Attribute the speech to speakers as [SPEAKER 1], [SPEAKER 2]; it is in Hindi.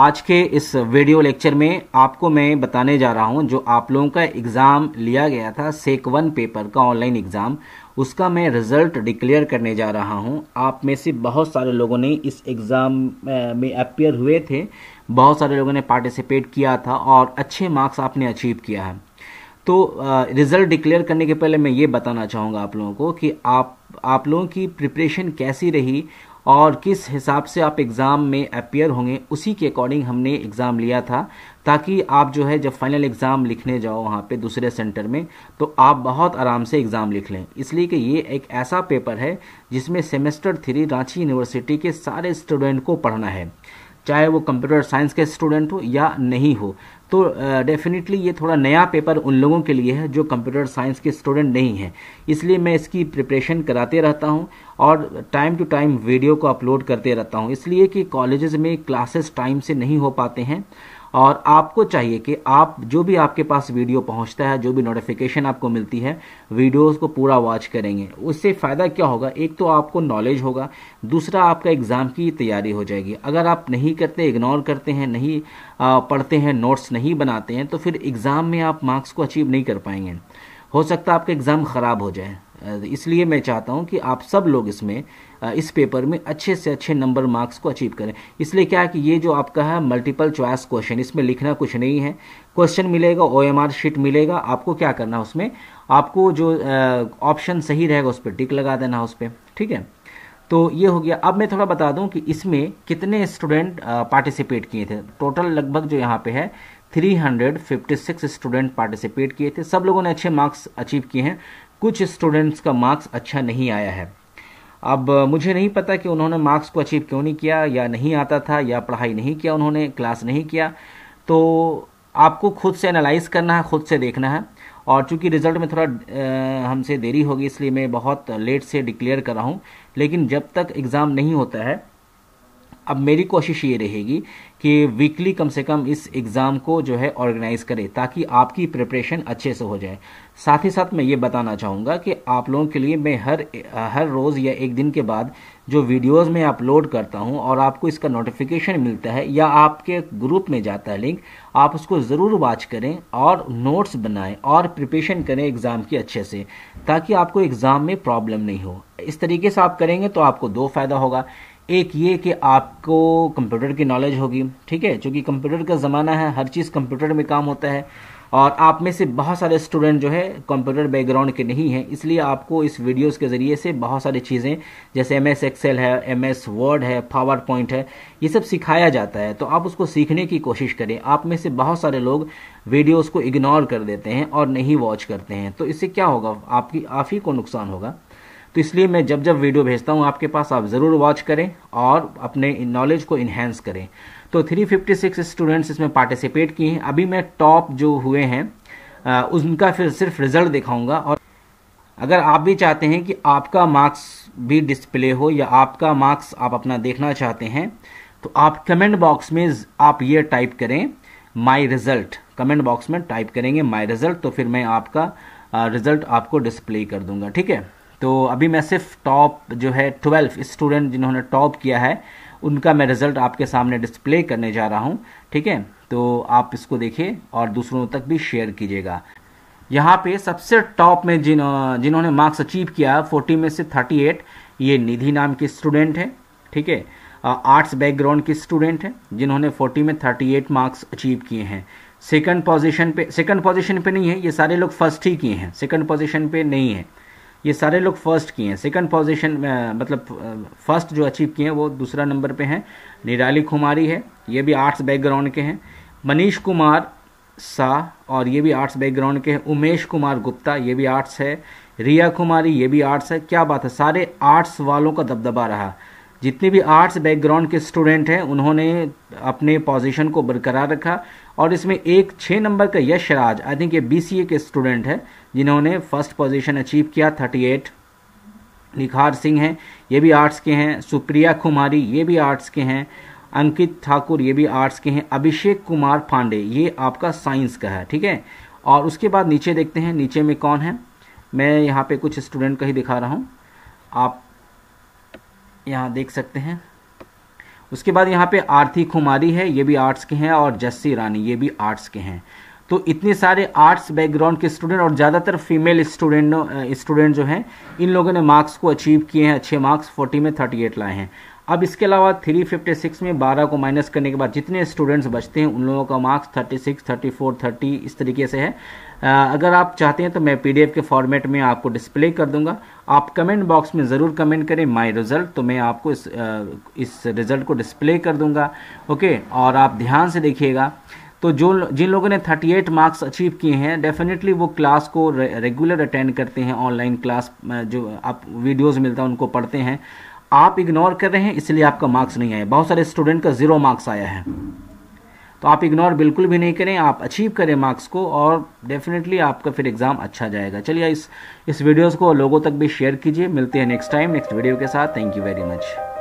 [SPEAKER 1] आज के इस वीडियो लेक्चर में आपको मैं बताने जा रहा हूं जो आप लोगों का एग्ज़ाम लिया गया था सेक वन पेपर का ऑनलाइन एग्ज़ाम उसका मैं रिज़ल्ट डिक्लेयर करने जा रहा हूं आप में से बहुत सारे लोगों ने इस एग्ज़ाम में अपियर हुए थे बहुत सारे लोगों ने पार्टिसिपेट किया था और अच्छे मार्क्स आपने अचीव किया है तो रिज़ल्ट डिक्लेयर करने के पहले मैं ये बताना चाहूँगा आप लोगों को कि आप आप लोगों की प्रिपरेशन कैसी रही और किस हिसाब से आप एग्ज़ाम में अपियर होंगे उसी के अकॉर्डिंग हमने एग्ज़ाम लिया था ताकि आप जो है जब फाइनल एग्ज़ाम लिखने जाओ वहाँ पे दूसरे सेंटर में तो आप बहुत आराम से एग्ज़ाम लिख लें इसलिए कि ये एक ऐसा पेपर है जिसमें सेमेस्टर थ्री रांची यूनिवर्सिटी के सारे स्टूडेंट को पढ़ना है चाहे वो कंप्यूटर साइंस के स्टूडेंट हो या नहीं हो तो डेफिनेटली ये थोड़ा नया पेपर उन लोगों के लिए है जो कंप्यूटर साइंस के स्टूडेंट नहीं हैं इसलिए मैं इसकी प्रिपरेशन कराते रहता हूँ और टाइम टू टाइम वीडियो को अपलोड करते रहता हूँ इसलिए कि कॉलेजेस में क्लासेस टाइम से नहीं हो पाते हैं और आपको चाहिए कि आप जो भी आपके पास वीडियो पहुंचता है जो भी नोटिफिकेशन आपको मिलती है वीडियोस को पूरा वॉच करेंगे उससे फ़ायदा क्या होगा एक तो आपको नॉलेज होगा दूसरा आपका एग्ज़ाम की तैयारी हो जाएगी अगर आप नहीं करते इग्नोर करते हैं नहीं पढ़ते हैं नोट्स नहीं बनाते हैं तो फिर एग्ज़ाम में आप मार्क्स को अचीव नहीं कर पाएंगे हो सकता है आपका एग्ज़ाम ख़राब हो जाए इसलिए मैं चाहता हूँ कि आप सब लोग इसमें इस पेपर में अच्छे से अच्छे नंबर मार्क्स को अचीव करें इसलिए क्या है कि ये जो आपका है मल्टीपल चॉइस क्वेश्चन इसमें लिखना कुछ नहीं है क्वेश्चन मिलेगा ओ एम आर शीट मिलेगा आपको क्या करना है उसमें आपको जो ऑप्शन सही रहेगा उस पर टिक लगा देना उस पर ठीक है तो ये हो गया अब मैं थोड़ा बता दूं कि इसमें कितने स्टूडेंट पार्टिसिपेट किए थे टोटल लगभग जो यहाँ पे है 356 स्टूडेंट पार्टिसिपेट किए थे सब लोगों ने अच्छे मार्क्स अचीव किए हैं कुछ स्टूडेंट्स का मार्क्स अच्छा नहीं आया है अब मुझे नहीं पता कि उन्होंने मार्क्स को अचीव क्यों नहीं किया या नहीं आता था या पढ़ाई नहीं किया उन्होंने क्लास नहीं किया तो आपको खुद से एनालाइज करना है खुद से देखना है और चूंकि रिजल्ट में थोड़ा हमसे देरी होगी इसलिए मैं बहुत लेट से डिक्लेयर कर रहा हूँ लेकिन जब तक एग्ज़ाम नहीं होता है अब मेरी कोशिश ये रहेगी कि वीकली कम से कम इस एग्ज़ाम को जो है ऑर्गेनाइज़ करें ताकि आपकी प्रिपरेशन अच्छे से हो जाए साथ ही साथ मैं ये बताना चाहूँगा कि आप लोगों के लिए मैं हर हर रोज़ या एक दिन के बाद जो वीडियोस में अपलोड करता हूँ और आपको इसका नोटिफिकेशन मिलता है या आपके ग्रुप में जाता है लिंक आप उसको ज़रूर वॉच करें और नोट्स बनाएं और प्रिपरेशन करें एग्ज़ाम की अच्छे से ताकि आपको एग्ज़ाम में प्रॉब्लम नहीं हो इस तरीके से आप करेंगे तो आपको दो फ़ायदा होगा एक ये कि आपको कंप्यूटर की नॉलेज होगी ठीक है क्योंकि कंप्यूटर का ज़माना है हर चीज़ कंप्यूटर में काम होता है और आप में से बहुत सारे स्टूडेंट जो है कंप्यूटर बैकग्राउंड के नहीं हैं इसलिए आपको इस वीडियोस के ज़रिए से बहुत सारी चीज़ें जैसे एम एस एक्सेल है एम एस वर्ड है पावर पॉइंट है ये सब सिखाया जाता है तो आप उसको सीखने की कोशिश करें आप में से बहुत सारे लोग वीडियोस को इग्नोर कर देते हैं और नहीं वॉच करते हैं तो इससे क्या होगा आपकी आप ही को नुकसान होगा तो इसलिए मैं जब जब वीडियो भेजता हूँ आपके पास आप ज़रूर वॉच करें और अपने नॉलेज को इन्हेंस करें तो 356 स्टूडेंट्स इसमें पार्टिसिपेट किए हैं अभी मैं टॉप जो हुए हैं उनका फिर सिर्फ रिजल्ट दिखाऊंगा और अगर आप भी चाहते हैं कि आपका मार्क्स भी डिस्प्ले हो या आपका मार्क्स आप अपना देखना चाहते हैं तो आप कमेंट बॉक्स में आप ये टाइप करें माई रिजल्ट कमेंट बॉक्स में टाइप करेंगे माई रिजल्ट तो फिर मैं आपका रिजल्ट आपको डिस्प्ले कर दूंगा ठीक है तो अभी मैं सिर्फ टॉप जो है ट्वेल्व स्टूडेंट जिन्होंने टॉप किया है उनका मैं रिजल्ट आपके सामने डिस्प्ले करने जा रहा हूँ ठीक है तो आप इसको देखिए और दूसरों तक भी शेयर कीजिएगा यहाँ पे सबसे टॉप में जिन जिन्होंने मार्क्स अचीव किया फोर्टी में से थर्टी एट ये निधि नाम की स्टूडेंट है ठीक है आर्ट्स बैकग्राउंड की स्टूडेंट है जिन्होंने फोर्टी में थर्टी एट मार्क्स अचीव किए हैं सेकंड पोजीशन पे सेकंड पोजीशन पे नहीं है ये सारे लोग फर्स्ट ही किए हैं सेकंड पोजीशन पे नहीं है ये सारे लोग फर्स्ट किए हैं सेकंड पोजीशन मतलब फर्स्ट जो अचीव किए हैं वो दूसरा नंबर पे हैं निराली कुमारी है ये भी आर्ट्स बैकग्राउंड के हैं मनीष कुमार शाह और ये भी आर्ट्स बैकग्राउंड के हैं उमेश कुमार गुप्ता ये भी आर्ट्स है रिया कुमारी ये भी आर्ट्स है क्या बात है सारे आर्ट्स वालों का दबदबा रहा जितने भी आर्ट्स बैकग्राउंड के स्टूडेंट हैं उन्होंने अपने पोजीशन को बरकरार रखा और इसमें एक छः नंबर का यश राज आई थिंक ये बी के स्टूडेंट है जिन्होंने फर्स्ट पोजीशन अचीव किया एट निखार सिंह हैं ये भी आर्ट्स के हैं सुप्रिया कुमारी ये भी आर्ट्स के हैं अंकित ठाकुर ये भी आर्ट्स के हैं अभिषेक कुमार पांडे ये आपका साइंस का है ठीक है और उसके बाद नीचे देखते हैं नीचे में कौन है मैं यहाँ पे कुछ स्टूडेंट का ही दिखा रहा हूँ आप यहाँ देख सकते हैं उसके बाद यहाँ पे आरती कुमारी है ये भी आर्ट्स के हैं और जस्सी रानी ये भी आर्ट्स के हैं तो इतने सारे आर्ट्स बैकग्राउंड के स्टूडेंट और ज़्यादातर फीमेल स्टूडेंट स्टूडेंट जो हैं इन लोगों ने मार्क्स को अचीव किए हैं अच्छे मार्क्स 40 में 38 लाए हैं अब इसके अलावा 356 में 12 को माइनस करने के बाद जितने स्टूडेंट्स बचते हैं उन लोगों का मार्क्स 36, 34, 30 इस तरीके से है आ, अगर आप चाहते हैं तो मैं पीडीएफ के फॉर्मेट में आपको डिस्प्ले कर दूंगा आप कमेंट बॉक्स में ज़रूर कमेंट करें माय रिज़ल्ट तो मैं आपको इस इस रिज़ल्ट को डिस्प्ले कर दूँगा ओके और आप ध्यान से देखिएगा तो जो जिन लोगों ने 38 मार्क्स अचीव किए हैं डेफिनेटली वो क्लास को रेगुलर अटेंड करते हैं ऑनलाइन क्लास जो आप वीडियोस मिलता है उनको पढ़ते हैं आप इग्नोर कर रहे हैं इसलिए आपका मार्क्स नहीं आया बहुत सारे स्टूडेंट का ज़ीरो मार्क्स आया है तो आप इग्नोर बिल्कुल भी नहीं करें आप अचीव करें मार्क्स को और डेफिनेटली आपका फिर एग्ज़ाम अच्छा जाएगा चलिए इस इस वीडियोस को लोगों तक भी शेयर कीजिए मिलते हैं नेक्स्ट टाइम नेक्स्ट वीडियो के साथ थैंक यू वेरी मच